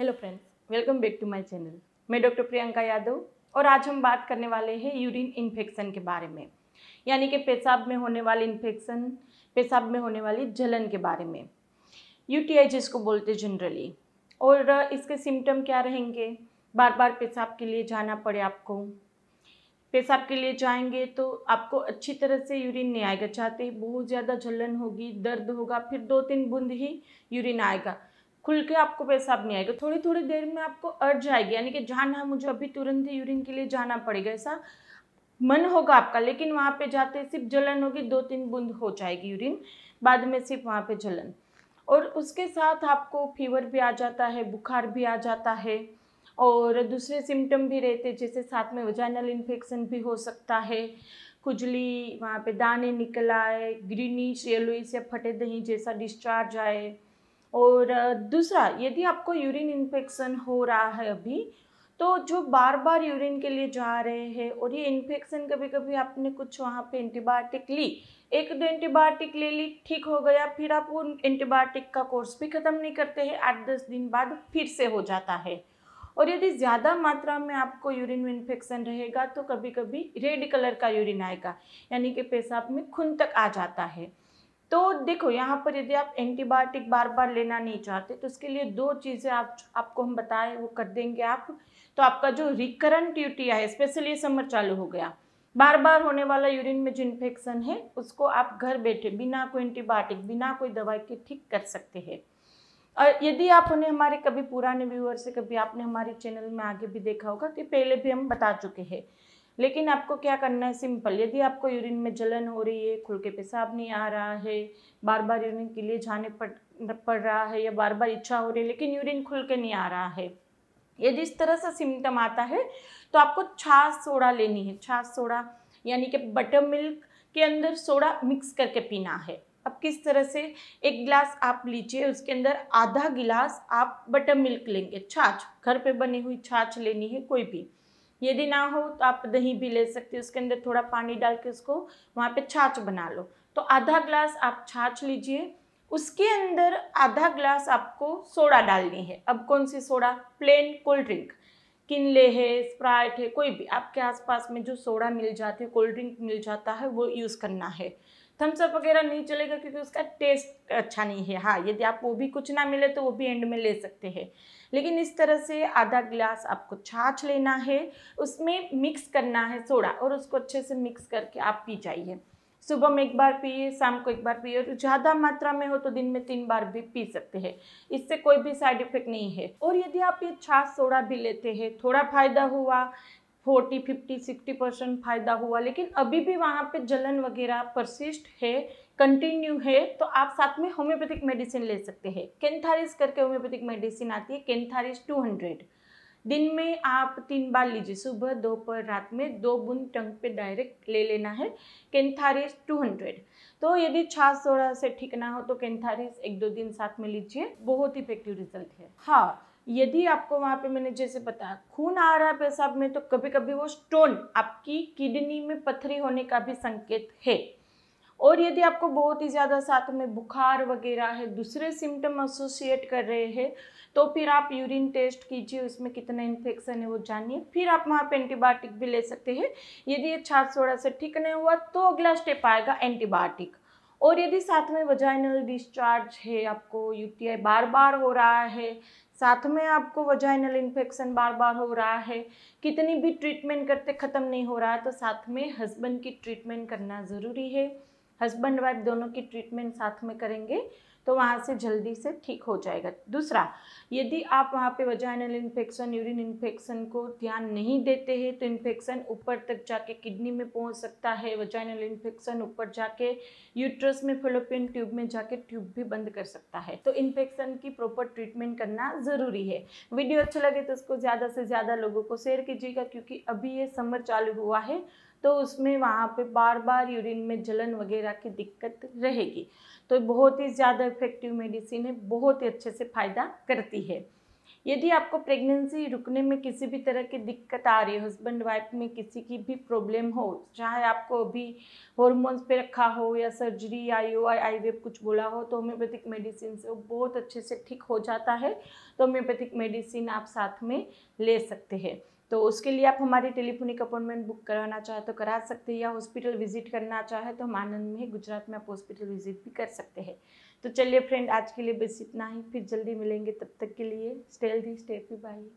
hello friends welcome back to my channel मैं doctor Priyanka Yadav और आज हम बात करने वाले हैं यूरिन इन्फेक्शन के बारे में यानी कि पेशाब में होने वाले इन्फेक्शन पेशाब में होने वाली जलन के बारे में यूटीआई जिसको बोलते जनरली और इसके सिम्टम क्या रहेंगे बार बार पेशाब के लिए जाना पड़े आपको पेशाब के लिए जाएंगे तो आपको अच्छी तरह से यूरिन नहीं आएगा चाहते बहुत ज़्यादा जलन होगी दर्द होगा फिर दो तीन बूंद ही यूरिन आएगा खुल के आपको पेशाब नहीं आएगा थोड़ी थोड़ी देर में आपको अर्ज आएगी यानी कि जाना मुझे अभी तुरंत ही यूरिन के लिए जाना पड़ेगा ऐसा मन होगा आपका लेकिन वहाँ पे जाते सिर्फ जलन होगी दो तीन बूंद हो जाएगी यूरिन बाद में सिर्फ वहाँ पे जलन और उसके साथ आपको फीवर भी आ जाता है बुखार भी आ जाता है और दूसरे सिम्टम भी रहते जैसे साथ में वजाइनल इन्फेक्शन भी हो सकता है खुजली वहाँ पे दाने निकल आए ग्रीनिश येलोइ या फटे दही जैसा डिस्चार्ज आए और दूसरा यदि आपको यूरिन इन्फेक्शन हो रहा है अभी तो जो बार बार यूरिन के लिए जा रहे हैं और ये इन्फेक्शन कभी कभी आपने कुछ वहाँ पे एंटीबायोटिक ली एक दो एंटीबायोटिक ले ली ठीक हो गया फिर आप उन एंटीबायोटिक का कोर्स भी ख़त्म नहीं करते हैं आठ दस दिन बाद फिर से हो जाता है और यदि ज़्यादा मात्रा में आपको यूरिन में इन्फेक्शन रहेगा तो कभी कभी रेड कलर का यूरिन आएगा यानी कि पेशाब में खून तक आ जाता है तो देखो यहाँ पर यदि आप एंटीबायोटिक बार बार लेना नहीं चाहते तो उसके लिए दो चीज़ें आप आपको हम बताएं वो कर देंगे आप तो आपका जो रिकरेंट यूटी है स्पेशली समर चालू हो गया बार बार होने वाला यूरिन में जो इन्फेक्शन है उसको आप घर बैठे बिना कोई एंटीबायोटिक बिना कोई दवाई के ठीक कर सकते हैं और यदि आपने हमारे कभी पुराने व्यूअर से कभी आपने हमारे चैनल में आगे भी देखा होगा तो पहले भी हम बता चुके हैं लेकिन आपको क्या करना है सिंपल यदि आपको यूरिन में जलन हो रही है खुल के पेशाब नहीं आ रहा है बार बार यूरिन के लिए जाने पड़ पड़ रहा है या बार बार इच्छा हो रही है लेकिन यूरिन खुल के नहीं आ रहा है यदि इस तरह से सिम्टम आता है तो आपको छाछ सोडा लेनी है छाछ सोडा यानी कि बटर मिल्क के अंदर सोडा मिक्स करके पीना है अब किस तरह से एक गिलास आप लीजिए उसके अंदर आधा गिलास आप बटर मिल्क लेंगे छाछ घर पे बनी हुई छाछ लेनी है कोई भी यदि ना हो तो आप दही भी ले सकते हो उसके अंदर थोड़ा पानी डाल के उसको वहाँ पे छाछ बना लो तो आधा ग्लास आप छाछ लीजिए उसके अंदर आधा ग्लास आपको सोडा डालनी है अब कौन सी soda plain cold drink Kinley है स्प्राइट है कोई भी आपके आसपास में जो सोडा मिल जाती है कोल्ड ड्रिंक मिल जाता है वो यूज़ करना है थम्सअप वगैरह नहीं चलेगा क्योंकि उसका टेस्ट अच्छा नहीं है हाँ यदि आप वो भी कुछ ना मिले तो वो भी एंड में ले सकते हैं लेकिन इस तरह से आधा गिलास आपको छाछ लेना है उसमें मिक्स करना है सोडा और उसको अच्छे से मिक्स करके आप पी जाइए सुबह में एक बार पिए शाम को एक बार पिए और ज़्यादा मात्रा में हो तो दिन में तीन बार भी पी सकते हैं इससे कोई भी साइड इफेक्ट नहीं है और यदि आप ये छाछ सोडा भी लेते हैं थोड़ा फायदा हुआ फोर्टी फिफ्टी सिक्सटी परसेंट फायदा हुआ लेकिन अभी भी वहाँ पे जलन वगैरह परसिस्ट है कंटिन्यू है तो आप साथ में होम्योपैथिक मेडिसिन ले सकते हैं केंथारिस करके होम्योपैथिक मेडिसिन आती है केंथारिस हंड्रेड दिन में आप तीन बार लीजिए सुबह दोपहर रात में दो बुंद टंग पे डायरेक्ट ले लेना है कैंथारिस 200 तो यदि छाछ सोडा से ठीक ना हो तो केंथारिस एक दो दिन साथ में लीजिए बहुत इफेक्टिव रिजल्ट है हाँ यदि आपको वहाँ पे मैंने जैसे बताया खून आ रहा है पेशाब में तो कभी कभी वो स्टोन आपकी किडनी में पथरी होने का भी संकेत है और यदि आपको बहुत ही ज़्यादा साथ में बुखार वगैरह है दूसरे सिम्टम एसोसिएट कर रहे हैं तो फिर आप यूरिन टेस्ट कीजिए उसमें कितना इन्फेक्शन है वो जानिए फिर आप वहाँ पर एंटीबायोटिक भी ले सकते हैं यदि ये छाछ सोडा से ठीक नहीं हुआ तो अगला स्टेप आएगा एंटीबायोटिक और यदि साथ में वजाइनल डिस्चार्ज है आपको यूटीआई बार बार हो रहा है साथ में आपको वजाइनल इन्फेक्शन बार बार हो रहा है कितनी भी ट्रीटमेंट करते ख़त्म नहीं हो रहा है तो साथ में हस्बैंड की ट्रीटमेंट करना ज़रूरी है हस्बैंड वाइफ दोनों की ट्रीटमेंट साथ में करेंगे तो वहाँ से जल्दी से ठीक हो जाएगा दूसरा यदि आप वहाँ पे वजाइनल इन्फेक्शन यूरिन इन्फेक्शन को ध्यान नहीं देते हैं तो इन्फेक्शन ऊपर तक जाके किडनी में पहुँच सकता है वजाइनल इन्फेक्शन ऊपर जाके यूट्रस में फिलोपियन ट्यूब में जाके ट्यूब भी बंद कर सकता है तो इन्फेक्शन की प्रॉपर ट्रीटमेंट करना ज़रूरी है वीडियो अच्छा लगे तो उसको ज़्यादा से ज़्यादा लोगों को शेयर कीजिएगा क्योंकि अभी ये समर चालू हुआ है तो उसमें वहाँ पे बार बार यूरिन में जलन वगैरह की दिक्कत रहेगी तो बहुत ही ज़्यादा इफेक्टिव मेडिसिन है बहुत ही अच्छे से फ़ायदा करती है यदि आपको प्रेगनेंसी रुकने में किसी भी तरह की दिक्कत आ रही है हस्बैंड वाइफ में किसी की भी प्रॉब्लम हो चाहे आपको अभी हॉर्मोन्स पे रखा हो या सर्जरी या यू आई आई कुछ बोला हो तो होम्योपैथिक मेडिसिन से वो बहुत अच्छे से ठीक हो जाता है तो होम्योपैथिक मेडिसिन आप साथ में ले सकते हैं तो उसके लिए आप हमारी टेलीफोनिक अपॉइंटमेंट बुक कराना चाहे तो करा सकते हैं या हॉस्पिटल विजिट करना चाहे तो हम आनंद में गुजरात में आप हॉस्पिटल विजिट भी कर सकते हैं तो चलिए फ्रेंड आज के लिए बस इतना ही फिर जल्दी मिलेंगे तब तक के लिए स्टे दी स्टेपी बाई